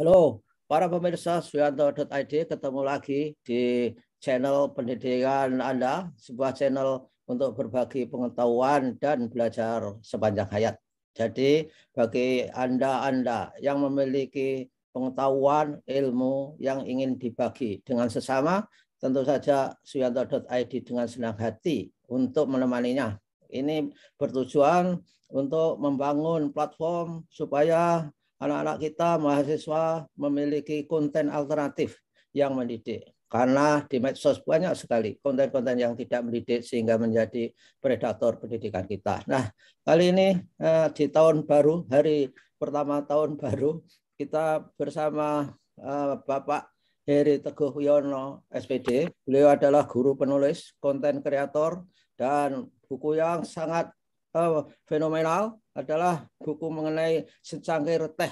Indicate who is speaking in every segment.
Speaker 1: Halo, para pemirsa suyanto.id ketemu lagi di channel pendidikan Anda, sebuah channel untuk berbagi pengetahuan dan belajar sepanjang hayat. Jadi bagi Anda-Anda yang memiliki pengetahuan, ilmu yang ingin dibagi dengan sesama, tentu saja suyanto.id dengan senang hati untuk menemaninya. Ini bertujuan untuk membangun platform supaya anak-anak kita mahasiswa memiliki konten alternatif yang mendidik. Karena di medsos banyak sekali konten-konten yang tidak mendidik sehingga menjadi predator pendidikan kita. Nah, kali ini eh, di tahun baru, hari pertama tahun baru, kita bersama eh, Bapak Heri Teguh Yono, SPD. Beliau adalah guru penulis, konten kreator, dan buku yang sangat uh, fenomenal adalah buku mengenai secangkir teh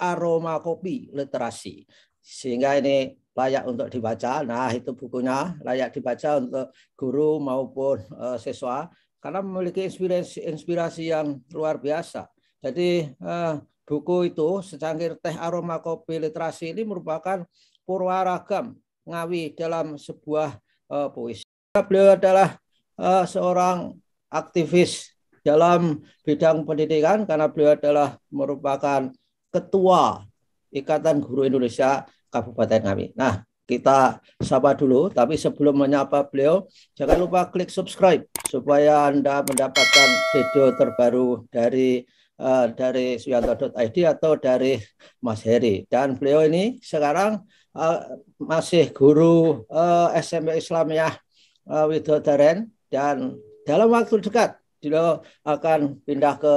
Speaker 1: aroma kopi literasi sehingga ini layak untuk dibaca. Nah, itu bukunya layak dibaca untuk guru maupun uh, siswa karena memiliki inspirasi inspirasi yang luar biasa. Jadi uh, buku itu secangkir teh aroma kopi literasi ini merupakan purwaragam Ngawi dalam sebuah uh, puisi. Beliau adalah uh, seorang aktivis dalam bidang pendidikan karena beliau adalah merupakan ketua Ikatan Guru Indonesia Kabupaten kami. Nah, kita sapa dulu, tapi sebelum menyapa beliau, jangan lupa klik subscribe supaya Anda mendapatkan video terbaru dari uh, dari suyanto.id atau dari Mas Heri. Dan beliau ini sekarang uh, masih guru uh, eh, SMP ya, uh, Widodaren dan dalam waktu dekat beliau akan pindah ke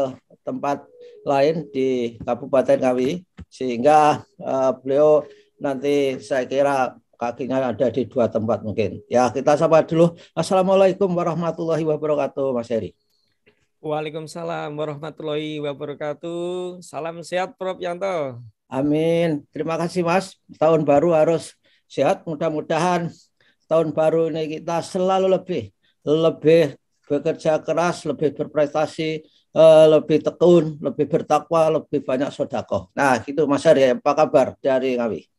Speaker 1: tempat lain di Kabupaten Ngawi sehingga uh, beliau nanti saya kira kakinya ada di dua tempat mungkin. Ya, kita sapa dulu. Assalamualaikum warahmatullahi wabarakatuh, Mas Heri.
Speaker 2: Waalaikumsalam warahmatullahi wabarakatuh. Salam sehat, Prof.
Speaker 1: Yanto. Amin. Terima kasih, Mas. Tahun baru harus sehat. Mudah-mudahan tahun baru ini kita selalu lebih lebih bekerja keras, lebih berprestasi, eh, lebih tekun, lebih bertakwa, lebih banyak sodako. Nah, gitu Mas Arya. Apa kabar dari Ngawi?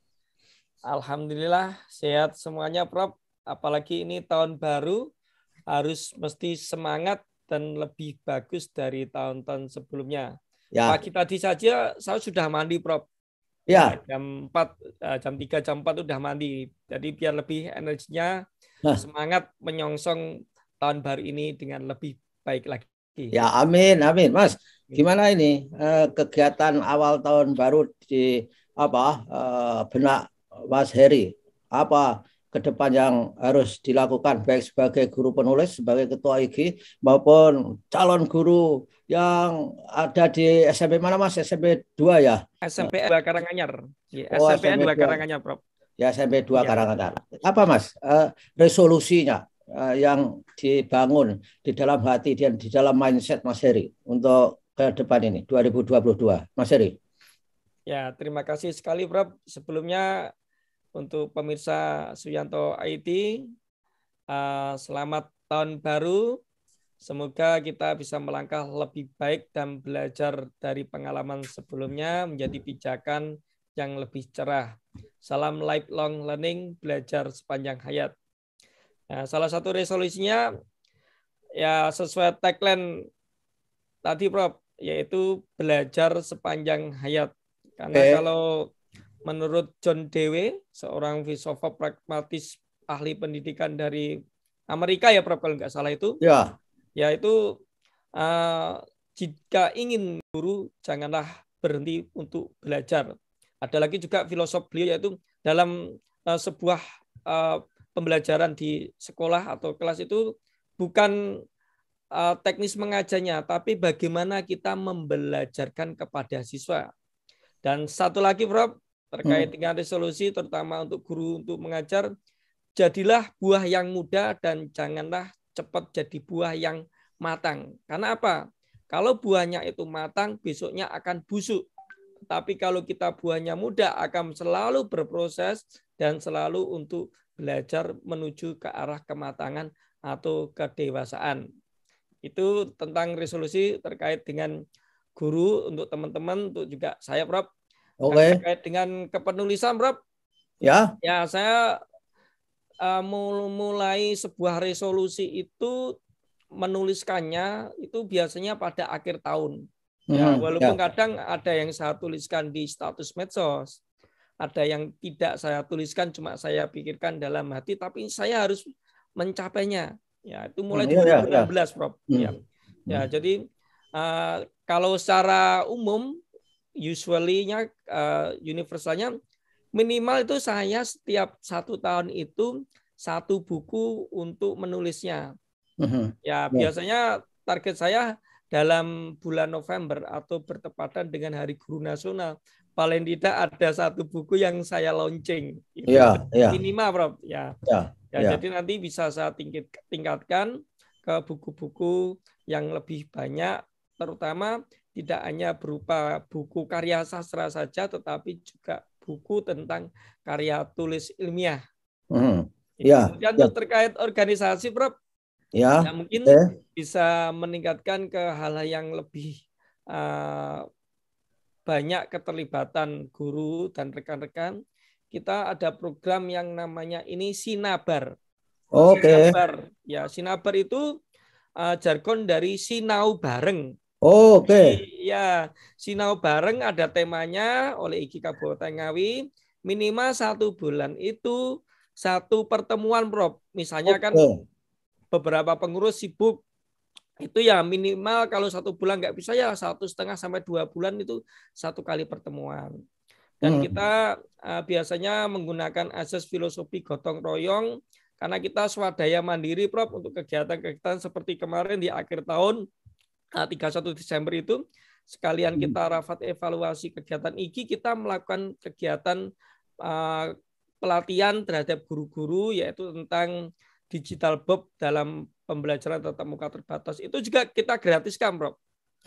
Speaker 2: Alhamdulillah sehat semuanya, Prof. Apalagi ini tahun baru harus mesti semangat dan lebih bagus dari tahun-tahun sebelumnya. Ya. Pagi tadi saja saya sudah mandi, Prof. Ya. Jam 4, eh, jam 3, jam 4 sudah mandi. Jadi biar lebih energinya, nah. semangat menyongsong tahun baru ini dengan lebih baik lagi. Ya,
Speaker 1: amin, amin, Mas. Iya. Gimana ini eh, kegiatan awal tahun baru di apa eh, benak Mas Heri? Apa ke depan yang harus dilakukan baik sebagai guru penulis, sebagai ketua IG maupun calon guru yang ada di SMP mana Mas? SMP 2 ya?
Speaker 2: SMP 2 Karanganyar. Ya, oh, SMP 2 Karanganyar, Prof.
Speaker 1: Ya SMP 2 ya. Karanganyar. Apa Mas? Eh, resolusinya Eh, yang dibangun di dalam hati dan di dalam mindset Mas Heri untuk ke depan ini 2022 Mas Heri
Speaker 2: ya terima kasih sekali Prof sebelumnya untuk pemirsa Suyanto IT eh, selamat tahun baru Semoga kita bisa melangkah lebih baik dan belajar dari pengalaman sebelumnya menjadi pijakan yang lebih cerah. Salam lifelong learning, belajar sepanjang hayat. Nah, salah satu resolusinya ya sesuai tagline tadi Prof yaitu belajar sepanjang hayat. Karena okay. kalau menurut John Dewey seorang filsuf pragmatis ahli pendidikan dari Amerika ya Prof kalau nggak salah itu. Ya. Yaitu uh, jika ingin guru janganlah berhenti untuk belajar. Ada lagi juga filosof beliau yaitu dalam uh, sebuah uh, pembelajaran di sekolah atau kelas itu bukan eh, teknis mengajarnya, tapi bagaimana kita membelajarkan kepada siswa. Dan satu lagi, Prof, terkait hmm. dengan resolusi, terutama untuk guru untuk mengajar, jadilah buah yang muda dan janganlah cepat jadi buah yang matang. Karena apa? Kalau buahnya itu matang, besoknya akan busuk. Tapi kalau kita buahnya muda, akan selalu berproses dan selalu untuk belajar menuju ke arah kematangan atau kedewasaan. Itu tentang resolusi terkait dengan guru untuk teman-teman untuk juga saya Prof. Oke. Okay. Terkait dengan kepenulisan Prof. Ya. Ya, saya e, mulai sebuah resolusi itu menuliskannya itu biasanya pada akhir tahun.
Speaker 1: Ya, hmm, walaupun ya.
Speaker 2: kadang ada yang saya tuliskan di status medsos, ada yang tidak saya tuliskan cuma saya pikirkan dalam hati tapi saya harus mencapainya ya itu mulai hmm, 2016 ya, ya. Prof hmm. ya ya hmm. jadi uh, kalau secara umum usually-nya uh, universalnya minimal itu saya setiap satu tahun itu satu buku untuk menulisnya hmm. ya, ya. biasanya target saya dalam bulan November atau bertepatan dengan Hari Guru Nasional paling tidak ada satu buku yang saya launching. Iya, iya. Ya. iya, Ya, ya. Minimal, Prof. Ya. Ya, ya. ya. Jadi nanti bisa saya tingkat, tingkatkan ke buku-buku yang lebih banyak, terutama tidak hanya berupa buku karya sastra saja, tetapi juga buku tentang karya tulis ilmiah.
Speaker 1: Hmm. Ya, Dan ya.
Speaker 2: terkait organisasi, Prof. Ya, ya mungkin ya. bisa meningkatkan ke hal yang lebih uh, banyak keterlibatan guru dan rekan-rekan, kita ada program yang namanya ini Sinabar.
Speaker 1: Oh, oke. Okay. Sinabar.
Speaker 2: Ya, Sinabar itu uh, jargon dari sinau bareng.
Speaker 1: Oh, Oke. Okay.
Speaker 2: Ya, sinau bareng ada temanya oleh IKI Kabupaten Ngawi minimal satu bulan itu satu pertemuan, Prof. Misalnya okay. kan beberapa pengurus sibuk itu ya minimal kalau satu bulan nggak bisa ya satu setengah sampai dua bulan itu satu kali pertemuan dan hmm. kita uh, biasanya menggunakan asas filosofi gotong royong karena kita swadaya mandiri Prof untuk kegiatan-kegiatan seperti kemarin di akhir tahun 31 eh, Desember itu sekalian hmm. kita rapat evaluasi kegiatan IGI kita melakukan kegiatan uh, pelatihan terhadap guru-guru yaitu tentang digital bob dalam pembelajaran tatap muka terbatas itu juga kita gratiskan, Prof.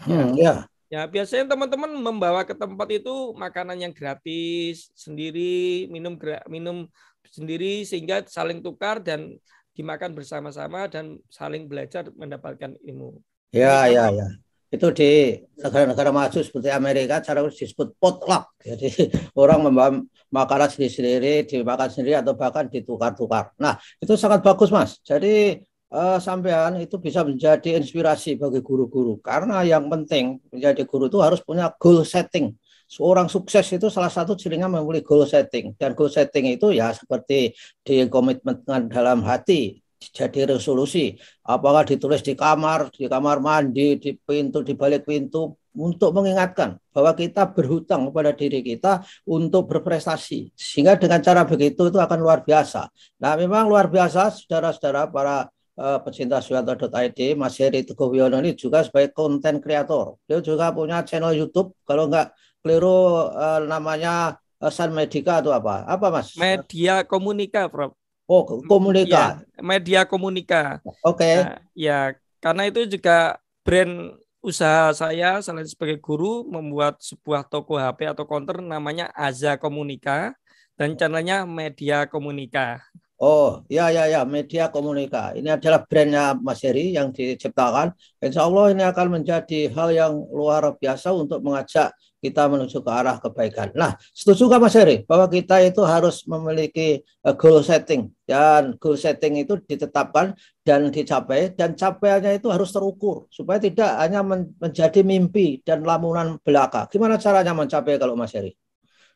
Speaker 2: Hmm, ya. ya. Ya, biasanya teman-teman membawa ke tempat itu makanan yang gratis sendiri, minum minum sendiri sehingga saling tukar dan dimakan bersama-sama dan saling belajar mendapatkan ilmu. Ya, Jadi, gitu, ya,
Speaker 1: ya. Itu di negara-negara maju seperti Amerika cara disebut potluck. Jadi orang membawa makanan sendiri-sendiri, dimakan sendiri atau bahkan ditukar-tukar. Nah, itu sangat bagus, Mas. Jadi uh, sampean itu bisa menjadi inspirasi bagi guru-guru karena yang penting menjadi guru itu harus punya goal setting. Seorang sukses itu salah satu cirinya memiliki goal setting dan goal setting itu ya seperti di komitmen dalam hati jadi resolusi apakah ditulis di kamar di kamar mandi di pintu di balik pintu untuk mengingatkan bahwa kita berhutang kepada diri kita untuk berprestasi sehingga dengan cara begitu itu akan luar biasa nah memang luar biasa saudara-saudara para Eh, pecinta suwanto.id Mas Heri Teguh Wiono ini juga sebagai konten kreator. Dia juga punya channel YouTube kalau nggak keliru uh, namanya eh, San Medika atau apa? Apa Mas?
Speaker 2: Media Komunika, Prof.
Speaker 1: Oh, Komunika.
Speaker 2: Ya, media Komunika. Oke. Okay. Nah, ya, karena itu juga brand usaha saya selain sebagai guru membuat sebuah toko HP atau konter namanya Aza Komunika dan channelnya Media Komunika.
Speaker 1: Oh, ya, ya, ya, media komunika. Ini adalah brandnya Mas Heri yang diciptakan. Insya Allah ini akan menjadi hal yang luar biasa untuk mengajak kita menuju ke arah kebaikan. Nah, setuju nggak Mas Heri bahwa kita itu harus memiliki eh, goal setting dan goal setting itu ditetapkan dan dicapai dan capaiannya itu harus terukur supaya tidak hanya men menjadi mimpi dan lamunan belaka. Gimana caranya mencapai kalau Mas Heri?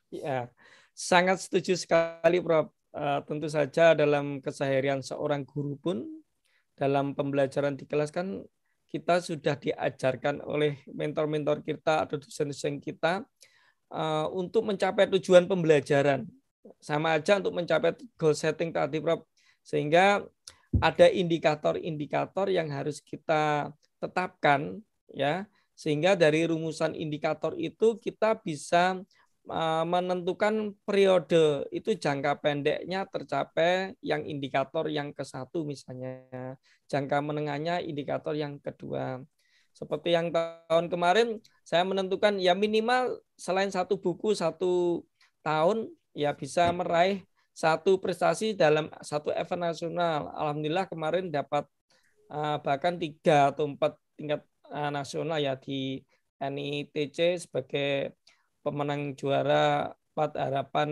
Speaker 2: Ya, sangat setuju sekali, Prof Eh, tentu saja dalam keseharian seorang guru pun dalam pembelajaran di kelas kan kita sudah diajarkan oleh mentor-mentor kita atau dosen-dosen kita eh, untuk mencapai tujuan pembelajaran sama aja untuk mencapai goal setting tadi Prof sehingga ada indikator-indikator yang harus kita tetapkan ya sehingga dari rumusan indikator itu kita bisa Eh, menentukan periode itu jangka pendeknya tercapai yang indikator yang ke satu misalnya jangka menengahnya indikator yang kedua seperti yang tahun kemarin saya menentukan ya minimal selain satu buku satu tahun ya bisa meraih satu prestasi dalam satu event nasional alhamdulillah kemarin dapat eh, bahkan tiga atau empat tingkat eh, nasional ya di NITC sebagai pemenang juara empat Harapan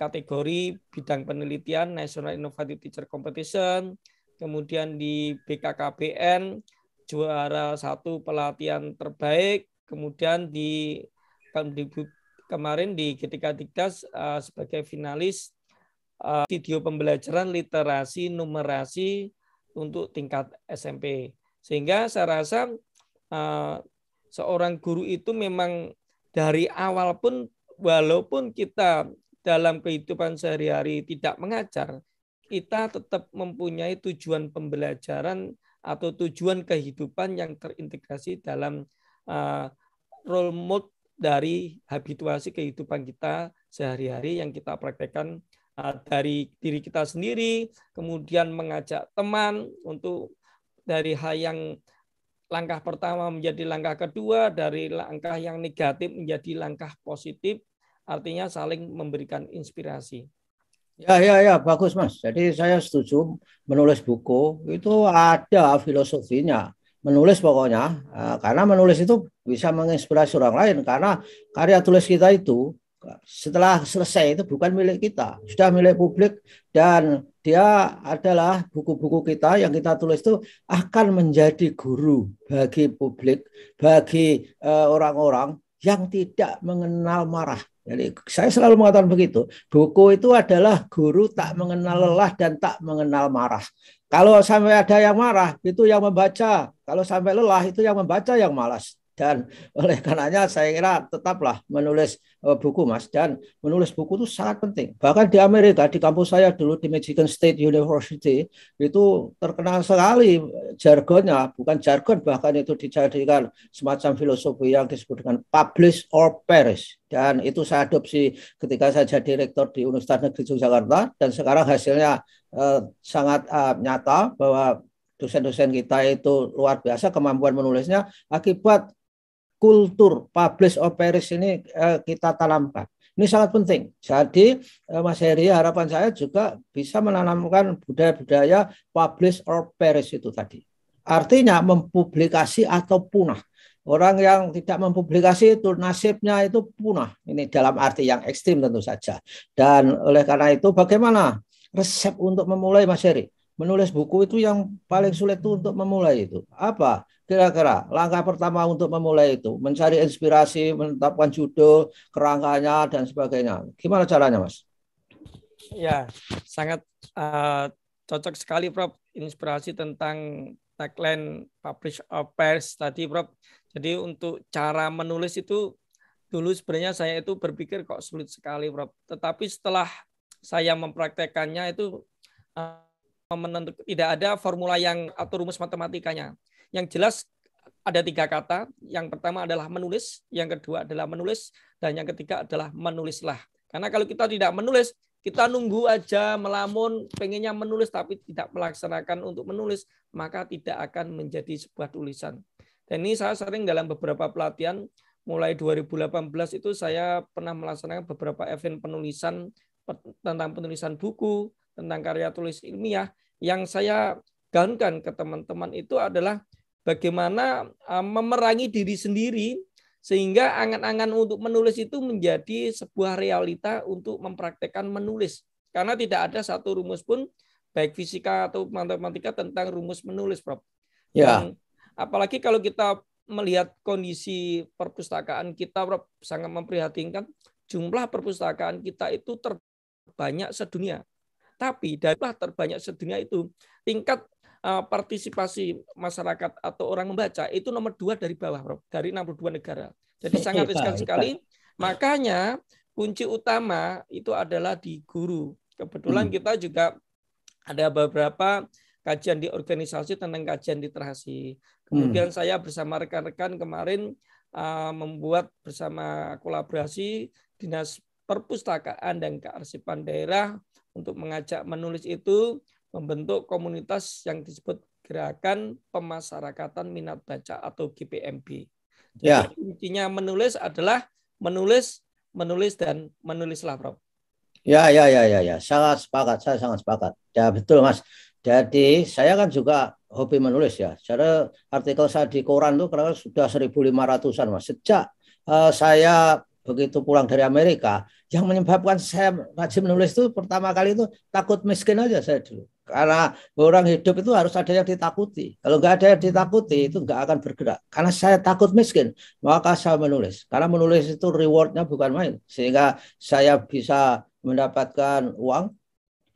Speaker 2: kategori bidang penelitian National Innovative Teacher Competition, kemudian di BKKBN juara satu pelatihan terbaik, kemudian di, kemarin di ketika Dikas eh, sebagai finalis eh, video pembelajaran literasi numerasi untuk tingkat SMP. Sehingga saya rasa eh, seorang guru itu memang dari awal pun walaupun kita dalam kehidupan sehari-hari tidak mengajar, kita tetap mempunyai tujuan pembelajaran atau tujuan kehidupan yang terintegrasi dalam uh, role mode dari habituasi kehidupan kita sehari-hari yang kita praktekkan uh, dari diri kita sendiri, kemudian mengajak teman untuk dari hal yang langkah pertama menjadi langkah kedua, dari langkah yang negatif menjadi langkah positif, artinya saling memberikan inspirasi.
Speaker 1: Ya, ya, ya, bagus Mas. Jadi saya setuju menulis buku itu ada filosofinya. Menulis pokoknya, eh, karena menulis itu bisa menginspirasi orang lain. Karena karya tulis kita itu setelah selesai itu bukan milik kita, sudah milik publik dan dia adalah buku-buku kita yang kita tulis itu akan menjadi guru bagi publik, bagi eh, orang-orang yang tidak mengenal marah. Jadi saya selalu mengatakan begitu, buku itu adalah guru tak mengenal lelah dan tak mengenal marah. Kalau sampai ada yang marah, itu yang membaca. Kalau sampai lelah, itu yang membaca yang malas. Dan oleh karenanya saya kira tetaplah menulis eh, buku Mas dan menulis buku itu sangat penting. Bahkan di Amerika di kampus saya dulu di Michigan State University itu terkenal sekali jargonnya, bukan jargon bahkan itu dijadikan semacam filosofi yang disebut dengan publish or perish dan itu saya adopsi ketika saya jadi rektor di Universitas Negeri Yogyakarta dan sekarang hasilnya eh, sangat eh, nyata bahwa dosen-dosen kita itu luar biasa kemampuan menulisnya akibat kultur publish operis ini eh, kita tanamkan. Ini sangat penting. Jadi eh, Mas Heri harapan saya juga bisa menanamkan budaya-budaya publish or perish itu tadi. Artinya mempublikasi atau punah. Orang yang tidak mempublikasi itu nasibnya itu punah. Ini dalam arti yang ekstrim tentu saja. Dan oleh karena itu bagaimana resep untuk memulai Mas Heri? Menulis buku itu yang paling sulit itu untuk memulai itu. Apa? Kira-kira langkah pertama untuk memulai itu mencari inspirasi, menetapkan judul, kerangkanya dan sebagainya. Gimana caranya, Mas?
Speaker 2: Ya, sangat uh, cocok sekali, Prof. Inspirasi tentang tagline publish a tadi, Prof. Jadi untuk cara menulis itu dulu sebenarnya saya itu berpikir kok sulit sekali, Prof. Tetapi setelah saya mempraktekannya itu uh, tidak ada formula yang atau rumus matematikanya. Yang jelas ada tiga kata. Yang pertama adalah menulis, yang kedua adalah menulis, dan yang ketiga adalah menulislah. Karena kalau kita tidak menulis, kita nunggu aja melamun, pengennya menulis tapi tidak melaksanakan untuk menulis, maka tidak akan menjadi sebuah tulisan. Dan ini saya sering dalam beberapa pelatihan, mulai 2018 itu saya pernah melaksanakan beberapa event penulisan tentang penulisan buku, tentang karya tulis ilmiah, yang saya gaunkan ke teman-teman itu adalah bagaimana eh, memerangi diri sendiri sehingga angan-angan untuk menulis itu menjadi sebuah realita untuk mempraktekkan menulis karena tidak ada satu rumus pun baik fisika atau matematika tentang rumus menulis, Prof. Ya. yeah. apalagi kalau kita melihat kondisi perpustakaan kita, Prof, sangat memprihatinkan. Jumlah perpustakaan kita itu terbanyak sedunia. Tapi dari terbanyak sedunia itu tingkat Eh, partisipasi masyarakat atau orang membaca itu nomor dua dari bawah, Prof. Dari 62 negara. Jadi sangat riskan sekali. Makanya kunci utama itu adalah di guru. Kebetulan hmm. kita juga ada beberapa kajian di organisasi tentang kajian literasi. Kemudian hmm. saya bersama rekan-rekan kemarin eh, membuat bersama kolaborasi Dinas Perpustakaan dan Kearsipan Daerah untuk mengajak menulis itu membentuk komunitas yang disebut Gerakan Pemasarakatan Minat Baca atau GPMB. Jadi ya. intinya menulis adalah menulis, menulis dan menulislah, Prof.
Speaker 1: Ya, ya, ya, ya, ya. Sangat sepakat, saya sangat sepakat. Ya, betul, Mas. Jadi saya kan juga hobi menulis ya. Cara artikel saya di koran tuh karena sudah 1.500-an, Mas. Sejak uh, saya begitu pulang dari Amerika, yang menyebabkan saya rajin menulis itu pertama kali itu takut miskin aja saya dulu. Karena orang hidup itu harus ada yang ditakuti. Kalau nggak ada yang ditakuti, itu nggak akan bergerak. Karena saya takut miskin, maka saya menulis. Karena menulis itu rewardnya bukan main. Sehingga saya bisa mendapatkan uang.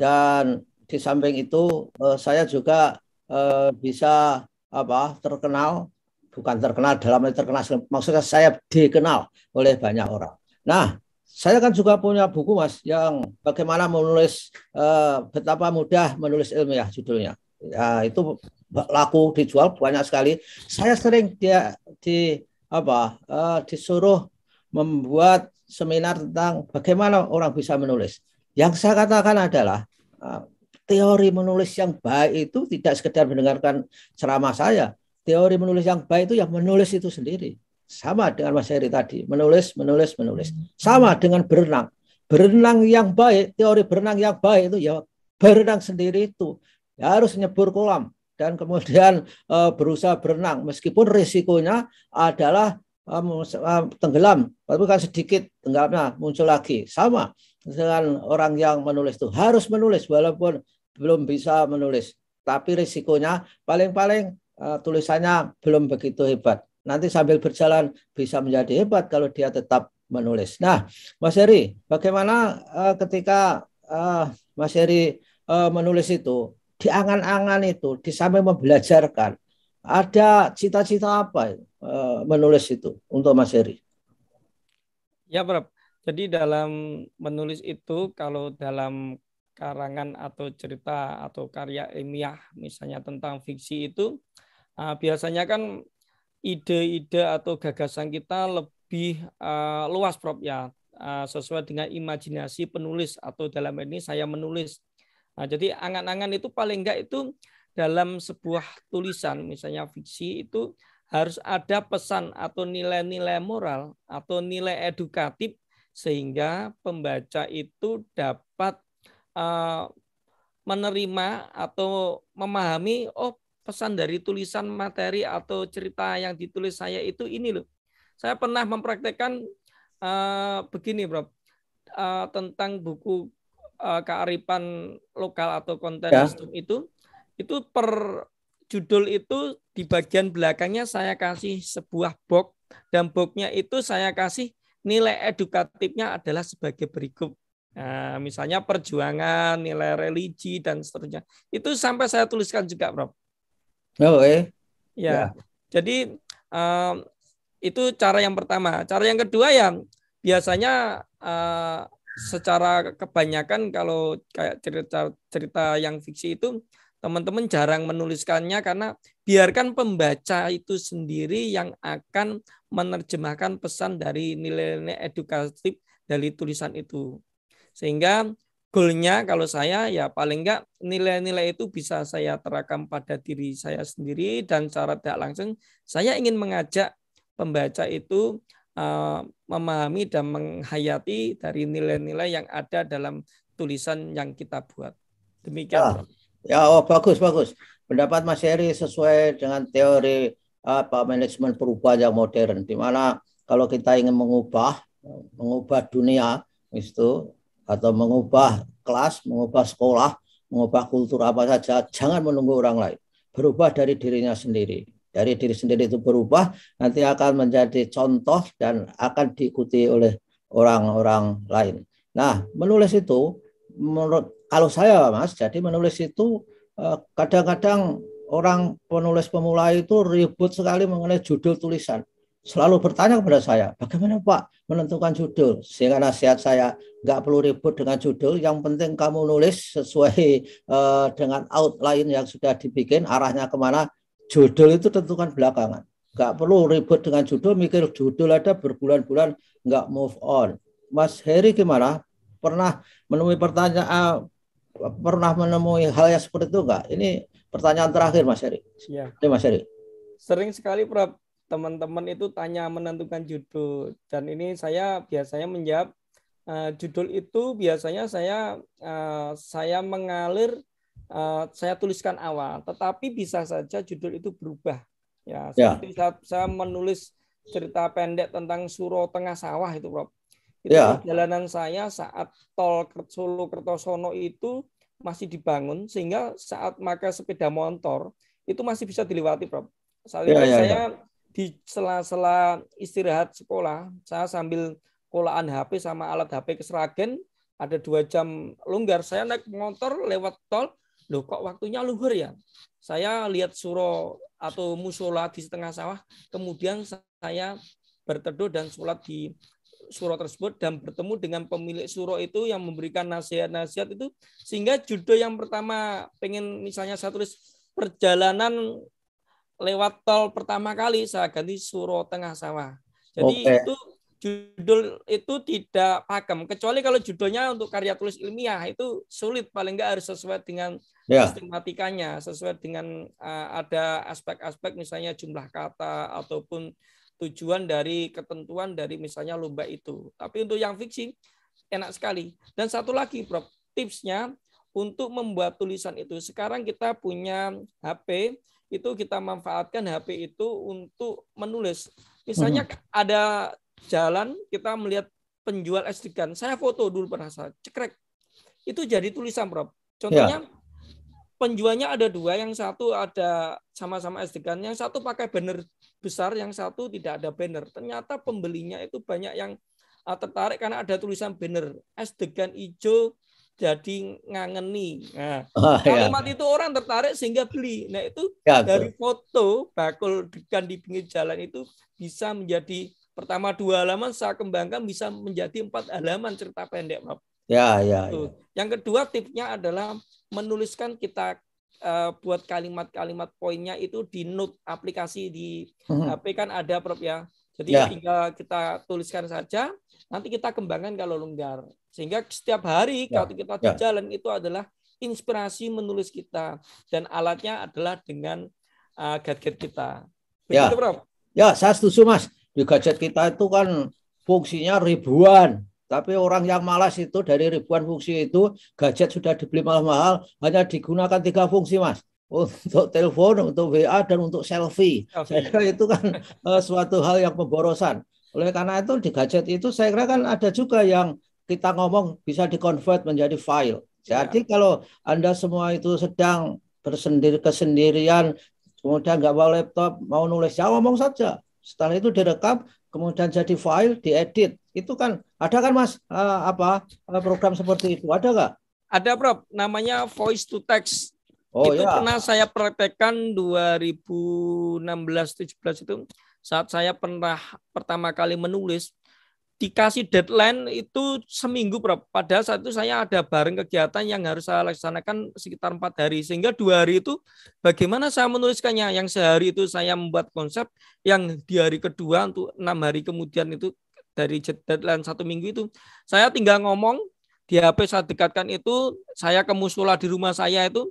Speaker 1: Dan di samping itu, eh, saya juga eh, bisa apa terkenal bukan terkenal dalam terkenal maksudnya saya dikenal oleh banyak orang. Nah, saya kan juga punya buku mas yang bagaimana menulis uh, betapa mudah menulis ilmiah ya, judulnya. Ya, itu laku dijual banyak sekali. Saya sering dia di apa uh, disuruh membuat seminar tentang bagaimana orang bisa menulis. Yang saya katakan adalah uh, teori menulis yang baik itu tidak sekedar mendengarkan ceramah saya. Teori menulis yang baik itu yang menulis itu sendiri. Sama dengan Mas Heri tadi, menulis, menulis, menulis. Sama dengan berenang. Berenang yang baik, teori berenang yang baik itu ya berenang sendiri itu. Ya, harus nyebur kolam dan kemudian e, berusaha berenang meskipun risikonya adalah e, tenggelam tapi kan sedikit tenggelamnya muncul lagi sama dengan orang yang menulis itu harus menulis walaupun belum bisa menulis tapi risikonya paling-paling e, tulisannya belum begitu hebat nanti sambil berjalan bisa menjadi hebat kalau dia tetap menulis. Nah, Mas Heri, bagaimana uh, ketika uh, Mas Heri uh, menulis itu, di angan-angan itu, di samping membelajarkan, ada cita-cita apa uh, menulis itu untuk Mas Heri?
Speaker 2: Ya, Prof. Jadi dalam menulis itu kalau dalam karangan atau cerita atau karya ilmiah misalnya tentang fiksi itu uh, biasanya kan ide-ide atau gagasan kita lebih uh, luas Prof ya uh, sesuai dengan imajinasi penulis atau dalam ini saya menulis. Nah, jadi angan-angan itu paling enggak itu dalam sebuah tulisan misalnya fiksi itu harus ada pesan atau nilai-nilai moral atau nilai edukatif sehingga pembaca itu dapat uh, menerima atau memahami oh pesan dari tulisan materi atau cerita yang ditulis saya itu ini loh. Saya pernah mempraktekkan uh, begini, Bro. Uh, tentang buku uh, kearifan lokal atau konten ya. itu itu per judul itu di bagian belakangnya saya kasih sebuah box dan boxnya itu saya kasih nilai edukatifnya adalah sebagai berikut Nah, misalnya perjuangan, nilai religi dan seterusnya. Itu sampai saya tuliskan juga, bro.
Speaker 1: Oh, eh. Ya. ya.
Speaker 2: Jadi uh, itu cara yang pertama. Cara yang kedua ya biasanya uh, secara kebanyakan kalau kayak cerita cerita yang fiksi itu teman-teman jarang menuliskannya karena biarkan pembaca itu sendiri yang akan menerjemahkan pesan dari nilai-nilai edukatif dari tulisan itu. Sehingga goalnya kalau saya ya paling enggak nilai-nilai itu bisa saya terakam pada diri saya sendiri dan secara tidak langsung saya ingin mengajak pembaca itu uh, memahami dan menghayati
Speaker 1: dari nilai-nilai
Speaker 2: yang ada dalam tulisan yang kita buat.
Speaker 1: Demikian. Ya, ya oh, bagus bagus. Pendapat Mas Heri sesuai dengan teori apa manajemen perubahan yang modern di mana kalau kita ingin mengubah mengubah dunia itu atau mengubah kelas, mengubah sekolah, mengubah kultur apa saja, jangan menunggu orang lain. Berubah dari dirinya sendiri. Dari diri sendiri itu berubah, nanti akan menjadi contoh dan akan diikuti oleh orang-orang lain. Nah, menulis itu, menurut kalau saya mas, jadi menulis itu eh, kadang-kadang orang penulis pemula itu ribut sekali mengenai judul tulisan selalu bertanya kepada saya, bagaimana Pak menentukan judul? Sehingga nasihat saya, nggak perlu ribut dengan judul, yang penting kamu nulis sesuai uh, dengan outline yang sudah dibikin, arahnya kemana, judul itu tentukan belakangan. Nggak perlu ribut dengan judul, mikir judul ada berbulan-bulan, nggak move on. Mas Heri gimana? Pernah menemui pertanyaan, eh, pernah menemui hal yang seperti itu nggak? Ini pertanyaan terakhir Mas Heri. Iya. Mas Heri.
Speaker 2: Sering sekali, Prab teman-teman itu tanya menentukan judul dan ini saya biasanya menjawab uh, judul itu biasanya saya uh, saya mengalir uh, saya tuliskan awal tetapi bisa saja judul itu berubah ya, ya. seperti ya. Saya, saya menulis cerita pendek tentang Suro Tengah Sawah itu Rob itu ya. perjalanan saya saat tol Solo Kertosono itu masih dibangun sehingga saat maka sepeda motor itu masih bisa dilewati Prof. Saat ya, ya, saya ya di sela-sela istirahat sekolah, saya sambil kolaan HP sama alat HP ke Seragen, ada dua jam longgar. Saya naik motor lewat tol, loh kok waktunya luhur ya? Saya lihat suro atau musola di setengah sawah, kemudian saya berteduh dan sholat di suro tersebut dan bertemu dengan pemilik suro itu yang memberikan nasihat-nasihat itu sehingga judul yang pertama pengen misalnya saya tulis perjalanan lewat tol pertama kali saya ganti Suro Tengah Sawah.
Speaker 1: Jadi okay. itu
Speaker 2: judul itu tidak pakem kecuali kalau judulnya untuk karya tulis ilmiah itu sulit paling nggak harus sesuai dengan yeah. sistematikanya sesuai dengan uh, ada aspek-aspek misalnya jumlah kata ataupun tujuan dari ketentuan dari misalnya lomba itu tapi untuk yang fiksi enak sekali dan satu lagi bro, tipsnya untuk membuat tulisan itu sekarang kita punya HP itu kita manfaatkan HP itu untuk menulis. Misalnya hmm. ada jalan kita melihat penjual es degan, saya foto dulu pernah cekrek. Itu jadi tulisan, Prof. Contohnya ya. penjualnya ada dua, yang satu ada sama-sama es degan, yang satu pakai banner besar, yang satu tidak ada banner. Ternyata pembelinya itu banyak yang ah, tertarik karena ada tulisan banner es degan hijau jadi ngangeni. Nah, oh, iya. kalimat itu orang tertarik sehingga beli. Nah itu ya, dari betul. foto bakul degan di pinggir jalan itu bisa menjadi pertama dua halaman saya kembangkan bisa menjadi empat halaman cerita pendek. Ya ya. Gitu. ya. Yang kedua tipnya adalah menuliskan kita uh, buat kalimat-kalimat poinnya itu di note aplikasi di hmm. HP kan ada prop ya. Jadi ya. tinggal kita tuliskan saja. Nanti kita kembangkan kalau longgar. Sehingga setiap hari ya. kalau kita di ya. jalan itu adalah inspirasi menulis kita dan alatnya adalah dengan uh, gadget kita. Begitu, ya. Prof.
Speaker 1: Ya, saya setuju, Mas. Di gadget kita itu kan fungsinya ribuan. Tapi orang yang malas itu dari ribuan fungsi itu gadget sudah dibeli mahal-mahal hanya digunakan tiga fungsi mas untuk telepon, untuk WA dan untuk selfie. Okay. Saya kira itu kan eh, suatu hal yang pemborosan. Oleh karena itu di gadget itu saya kira kan ada juga yang kita ngomong bisa dikonvert menjadi file. Jadi ya. kalau Anda semua itu sedang bersendiri kesendirian, kemudian nggak bawa laptop, mau nulis, ya ngomong saja. Setelah itu direkam, kemudian jadi file, diedit. Itu kan ada kan Mas eh, apa eh, program seperti itu? Ada nggak?
Speaker 2: Ada Prof, namanya voice to text. Oh, itu ya. pernah saya praktekkan 2016 17 itu saat saya pernah pertama kali menulis dikasih deadline itu seminggu padahal saat itu saya ada bareng kegiatan yang harus saya laksanakan sekitar empat hari sehingga dua hari itu bagaimana saya menuliskannya yang sehari itu saya membuat konsep yang di hari kedua untuk enam hari kemudian itu dari deadline satu minggu itu saya tinggal ngomong di HP saya dekatkan itu saya ke musola di rumah saya itu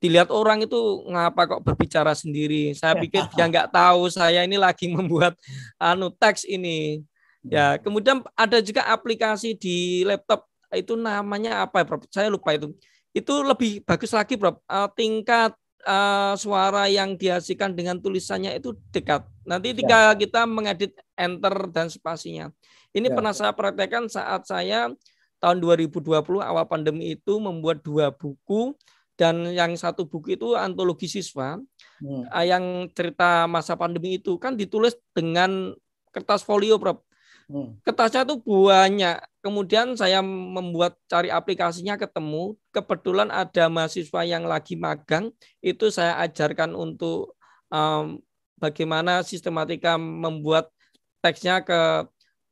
Speaker 2: dilihat orang itu ngapa kok berbicara sendiri saya ya. pikir dia nggak tahu saya ini lagi membuat anu teks ini Ya, hmm. kemudian ada juga aplikasi di laptop itu namanya apa, ya, Prof? Saya lupa itu. Itu lebih bagus lagi, Prof. Eh, tingkat uh, suara yang dihasilkan dengan tulisannya itu dekat. Nanti ya. tinggal ya. kita mengedit enter dan spasinya. Ini ya. pernah saya praktekkan saat saya tahun 2020 awal pandemi itu membuat dua buku dan yang satu buku itu antologi siswa hmm. Eh, yang cerita masa pandemi itu kan ditulis dengan kertas folio Prof hmm. kertasnya tuh banyak. Kemudian saya membuat cari aplikasinya ketemu. Kebetulan ada mahasiswa yang lagi magang, itu saya ajarkan untuk um, bagaimana sistematika membuat teksnya ke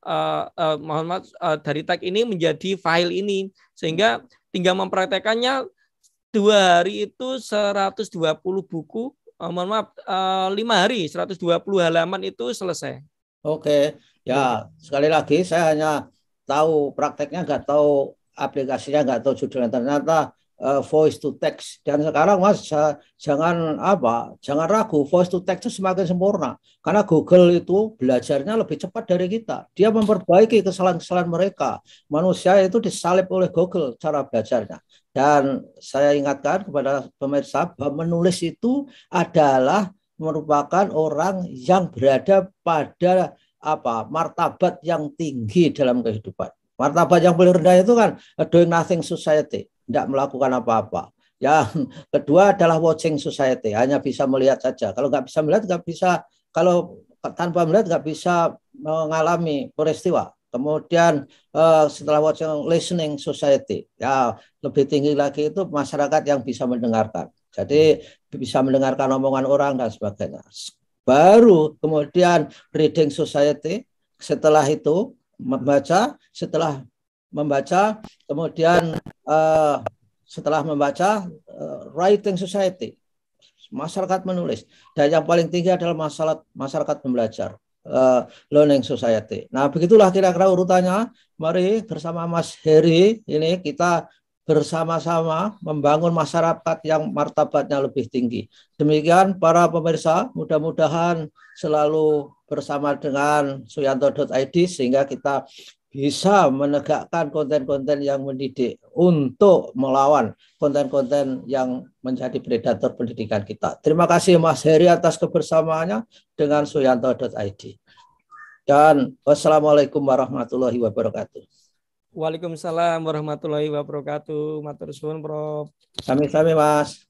Speaker 2: uh, uh, mohon maaf uh, dari tag ini menjadi file ini sehingga tinggal mempraktekannya dua hari itu 120 buku uh, mohon maaf lima uh, hari 120 halaman itu selesai
Speaker 1: Oke, ya sekali lagi saya hanya tahu prakteknya, nggak tahu aplikasinya, nggak tahu judulnya. Ternyata uh, voice to text dan sekarang mas jangan apa jangan ragu voice to text itu semakin sempurna karena Google itu belajarnya lebih cepat dari kita dia memperbaiki kesalahan-kesalahan mereka manusia itu disalib oleh Google cara belajarnya dan saya ingatkan kepada pemirsa bahwa menulis itu adalah merupakan orang yang berada pada apa martabat yang tinggi dalam kehidupan. Martabat yang paling rendah itu kan doing nothing society, tidak melakukan apa-apa. Yang kedua adalah watching society, hanya bisa melihat saja. Kalau nggak bisa melihat, nggak bisa. Kalau tanpa melihat, nggak bisa mengalami peristiwa. Kemudian eh, setelah watching listening society, ya lebih tinggi lagi itu masyarakat yang bisa mendengarkan. Jadi bisa mendengarkan omongan orang dan sebagainya. Baru kemudian reading society setelah itu membaca, setelah membaca, kemudian uh, setelah membaca uh, writing society, masyarakat menulis, dan yang paling tinggi adalah masyarakat masyarakat pembelajar uh, learning society. Nah begitulah kira-kira urutannya. Mari bersama Mas Heri ini kita bersama-sama membangun masyarakat yang martabatnya lebih tinggi. Demikian para pemirsa, mudah-mudahan selalu bersama dengan suyanto.id sehingga kita bisa menegakkan konten-konten yang mendidik untuk melawan konten-konten yang menjadi predator pendidikan kita. Terima kasih Mas Heri atas kebersamaannya dengan suyanto.id. Dan wassalamualaikum warahmatullahi wabarakatuh.
Speaker 2: Waalaikumsalam warahmatullahi wabarakatuh. Matur suwun, Prof. Sami-sami, Mas.